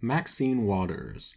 Maxine Waters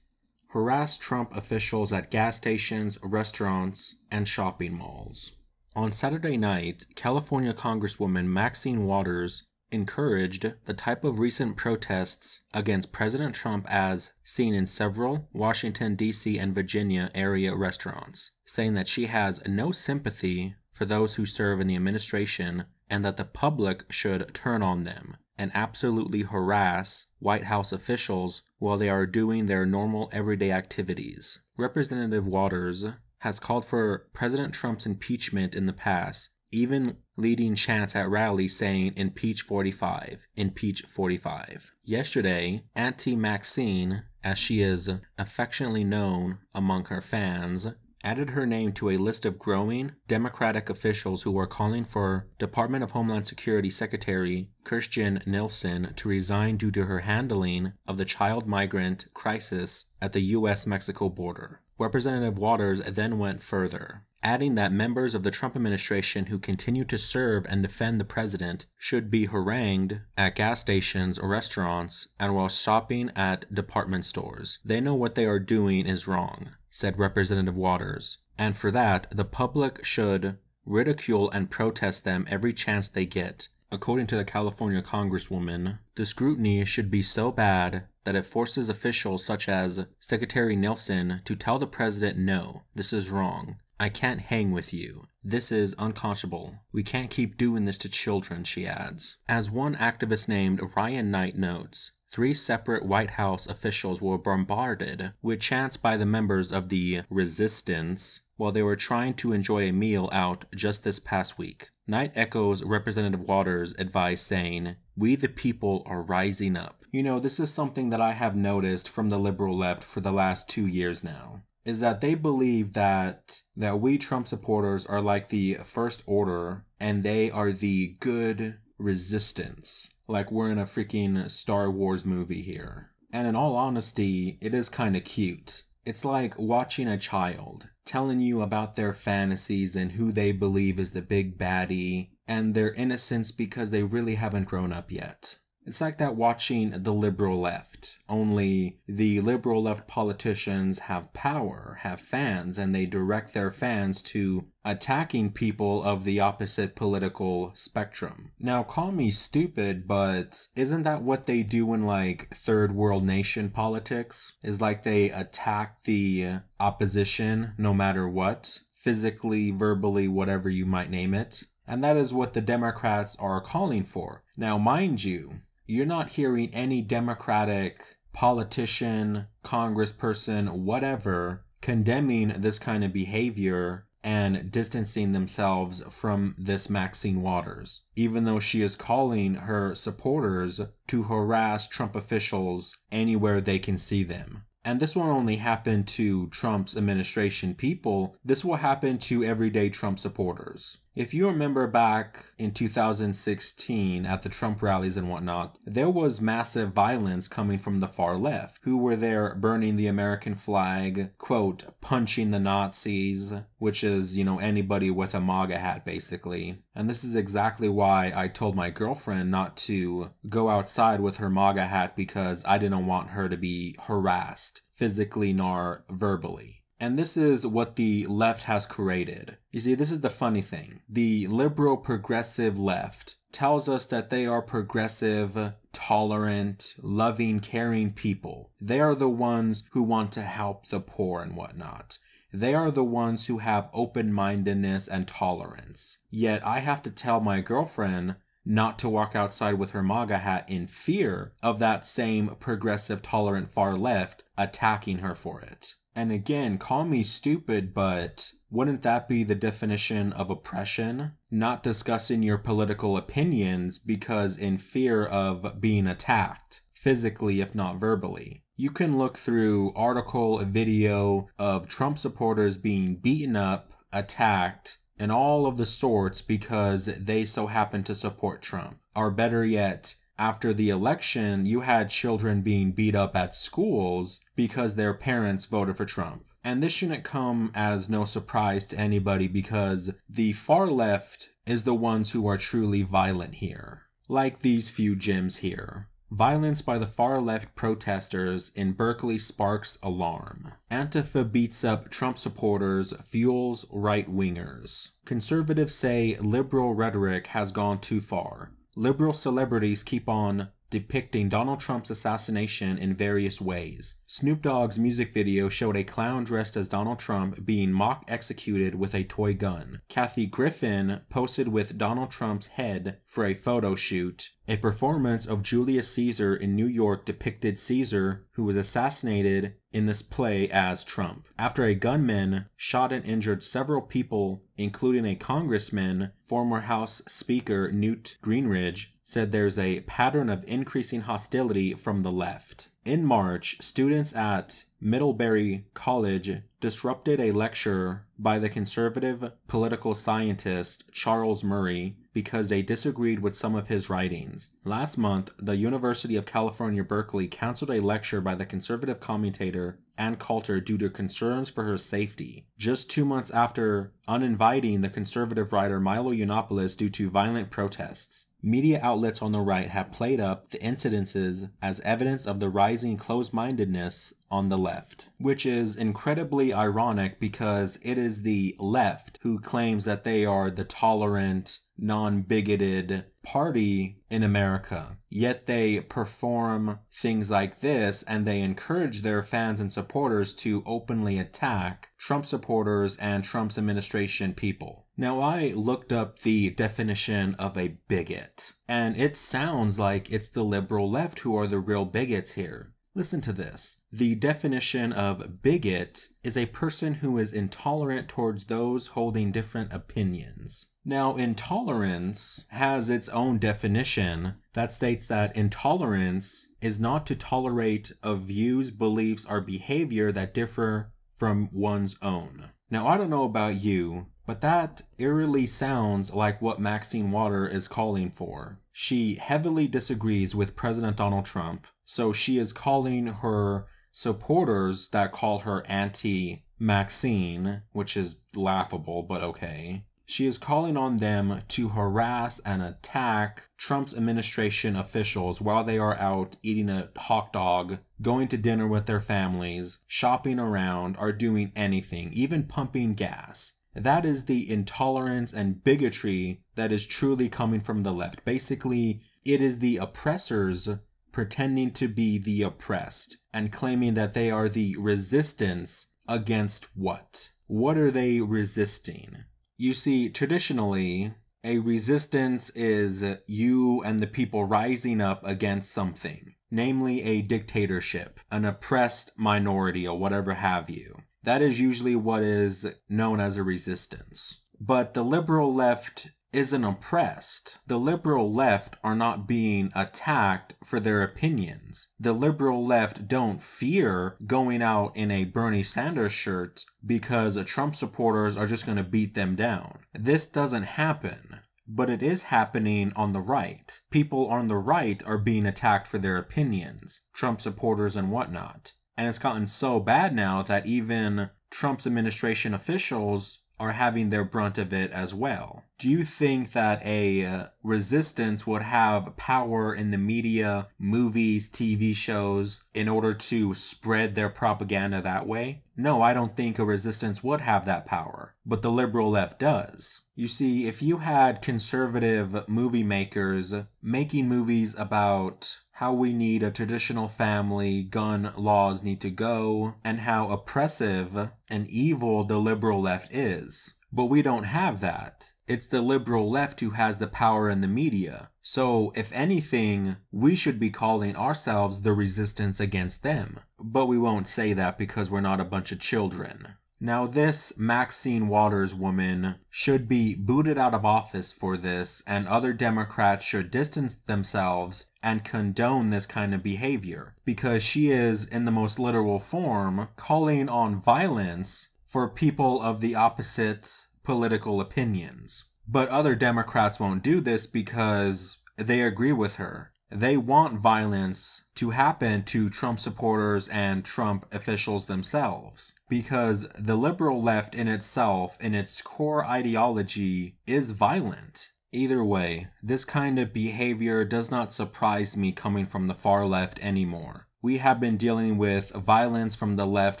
harassed Trump officials at gas stations, restaurants, and shopping malls. On Saturday night, California Congresswoman Maxine Waters encouraged the type of recent protests against President Trump as seen in several Washington, D.C. and Virginia area restaurants, saying that she has no sympathy for those who serve in the administration and that the public should turn on them and absolutely harass White House officials while they are doing their normal everyday activities. Representative Waters has called for President Trump's impeachment in the past, even leading chants at rallies saying, Impeach 45, impeach 45. Yesterday, Auntie Maxine, as she is affectionately known among her fans, added her name to a list of growing Democratic officials who were calling for Department of Homeland Security Secretary Kirstjen Nielsen to resign due to her handling of the child migrant crisis at the U.S. Mexico border. Representative Waters then went further, adding that members of the Trump administration who continue to serve and defend the president should be harangued at gas stations or restaurants and while shopping at department stores. They know what they are doing is wrong, said Representative Waters, and for that, the public should ridicule and protest them every chance they get. According to the California Congresswoman, the scrutiny should be so bad that it forces officials such as Secretary Nelson to tell the president, no, this is wrong. I can't hang with you. This is unconscionable. We can't keep doing this to children, she adds. As one activist named Ryan Knight notes, three separate White House officials were bombarded with chants by the members of the resistance while they were trying to enjoy a meal out just this past week. Knight echoes Representative Waters' advice saying, We the people are rising up. You know, this is something that I have noticed from the liberal left for the last two years now is that they believe that that we Trump supporters are like the first order and they are the good resistance. Like we're in a freaking Star Wars movie here. And in all honesty, it is kind of cute. It's like watching a child telling you about their fantasies and who they believe is the big baddie and their innocence because they really haven't grown up yet. It's like that watching the liberal left, only the liberal left politicians have power, have fans, and they direct their fans to attacking people of the opposite political spectrum. Now, call me stupid, but isn't that what they do in like third world nation politics? Is like they attack the opposition no matter what, physically, verbally, whatever you might name it. And that is what the Democrats are calling for. Now, mind you, you're not hearing any Democratic politician, congressperson, whatever, condemning this kind of behavior and distancing themselves from this Maxine Waters, even though she is calling her supporters to harass Trump officials anywhere they can see them. And this won't only happen to Trump's administration people, this will happen to everyday Trump supporters. If you remember back in 2016 at the Trump rallies and whatnot, there was massive violence coming from the far left, who were there burning the American flag, quote, punching the Nazis, which is, you know, anybody with a MAGA hat basically. And this is exactly why I told my girlfriend not to go outside with her MAGA hat because I didn't want her to be harassed physically nor verbally. And this is what the left has created. You see, this is the funny thing. The liberal progressive left tells us that they are progressive, tolerant, loving, caring people. They are the ones who want to help the poor and whatnot. They are the ones who have open mindedness and tolerance. Yet I have to tell my girlfriend not to walk outside with her MAGA hat in fear of that same progressive, tolerant far left attacking her for it. And again, call me stupid, but wouldn't that be the definition of oppression? Not discussing your political opinions because in fear of being attacked, physically if not verbally. You can look through article, video of Trump supporters being beaten up, attacked, and all of the sorts because they so happen to support Trump. Or better yet, after the election, you had children being beat up at schools because their parents voted for Trump. And this shouldn't come as no surprise to anybody because the far left is the ones who are truly violent here, like these few gyms here. Violence by the far left protesters in Berkeley sparks alarm. Antifa beats up Trump supporters, fuels right wingers. Conservatives say liberal rhetoric has gone too far. Liberal celebrities keep on depicting Donald Trump's assassination in various ways. Snoop Dogg's music video showed a clown dressed as Donald Trump being mock executed with a toy gun. Kathy Griffin posted with Donald Trump's head for a photo shoot a performance of Julius Caesar in New York depicted Caesar, who was assassinated in this play as Trump, after a gunman shot and injured several people, including a congressman, former House Speaker Newt Greenridge, said there's a pattern of increasing hostility from the left. In March, students at Middlebury College disrupted a lecture by the conservative political scientist Charles Murray because they disagreed with some of his writings. Last month, the University of California, Berkeley canceled a lecture by the conservative commentator Ann Coulter due to concerns for her safety. Just two months after uninviting the conservative writer Milo Yiannopoulos due to violent protests. Media outlets on the right have played up the incidences as evidence of the rising closed mindedness on the left, which is incredibly ironic because it is the left who claims that they are the tolerant, non bigoted party in America. Yet they perform things like this and they encourage their fans and supporters to openly attack Trump supporters and Trump's administration people. Now, I looked up the definition of a bigot, and it sounds like it's the liberal left who are the real bigots here. Listen to this. The definition of bigot is a person who is intolerant towards those holding different opinions. Now, intolerance has its own definition that states that intolerance is not to tolerate of views, beliefs, or behavior that differ from one's own. Now, I don't know about you, but that eerily sounds like what Maxine Water is calling for. She heavily disagrees with President Donald Trump, so she is calling her supporters that call her anti Maxine, which is laughable, but okay. She is calling on them to harass and attack Trump's administration officials while they are out eating a hot dog, going to dinner with their families, shopping around, or doing anything, even pumping gas. That is the intolerance and bigotry that is truly coming from the left. Basically, it is the oppressors pretending to be the oppressed and claiming that they are the resistance against what? What are they resisting? You see, traditionally, a resistance is you and the people rising up against something, namely a dictatorship, an oppressed minority, or whatever have you. That is usually what is known as a resistance. But the liberal left isn't oppressed. The liberal left are not being attacked for their opinions. The liberal left don't fear going out in a Bernie Sanders shirt because Trump supporters are just going to beat them down. This doesn't happen. But it is happening on the right. People on the right are being attacked for their opinions, Trump supporters and whatnot. And it's gotten so bad now that even Trump's administration officials are having their brunt of it as well do you think that a uh, resistance would have power in the media, movies, TV shows in order to spread their propaganda that way? No, I don't think a resistance would have that power, but the liberal left does. You see, if you had conservative movie makers making movies about how we need a traditional family, gun laws need to go, and how oppressive and evil the liberal left is, but we don't have that. It's the liberal left who has the power in the media. So, if anything, we should be calling ourselves the resistance against them. But we won't say that because we're not a bunch of children. Now, this Maxine Waters woman should be booted out of office for this, and other Democrats should distance themselves and condone this kind of behavior because she is, in the most literal form, calling on violence for people of the opposite political opinions. But other Democrats won't do this because they agree with her. They want violence to happen to Trump supporters and Trump officials themselves because the liberal left in itself, in its core ideology, is violent. Either way, this kind of behavior does not surprise me coming from the far left anymore. We have been dealing with violence from the left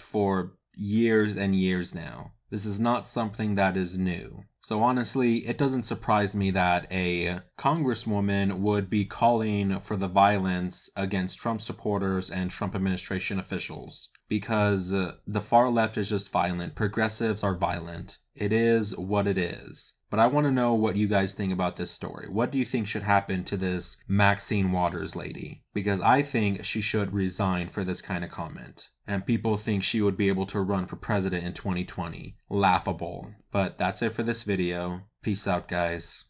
for years and years now. This is not something that is new. So honestly, it doesn't surprise me that a congresswoman would be calling for the violence against Trump supporters and Trump administration officials because uh, the far left is just violent. Progressives are violent. It is what it is. But I want to know what you guys think about this story. What do you think should happen to this Maxine Waters lady? Because I think she should resign for this kind of comment. And people think she would be able to run for president in 2020. Laughable. But that's it for this video. Peace out, guys.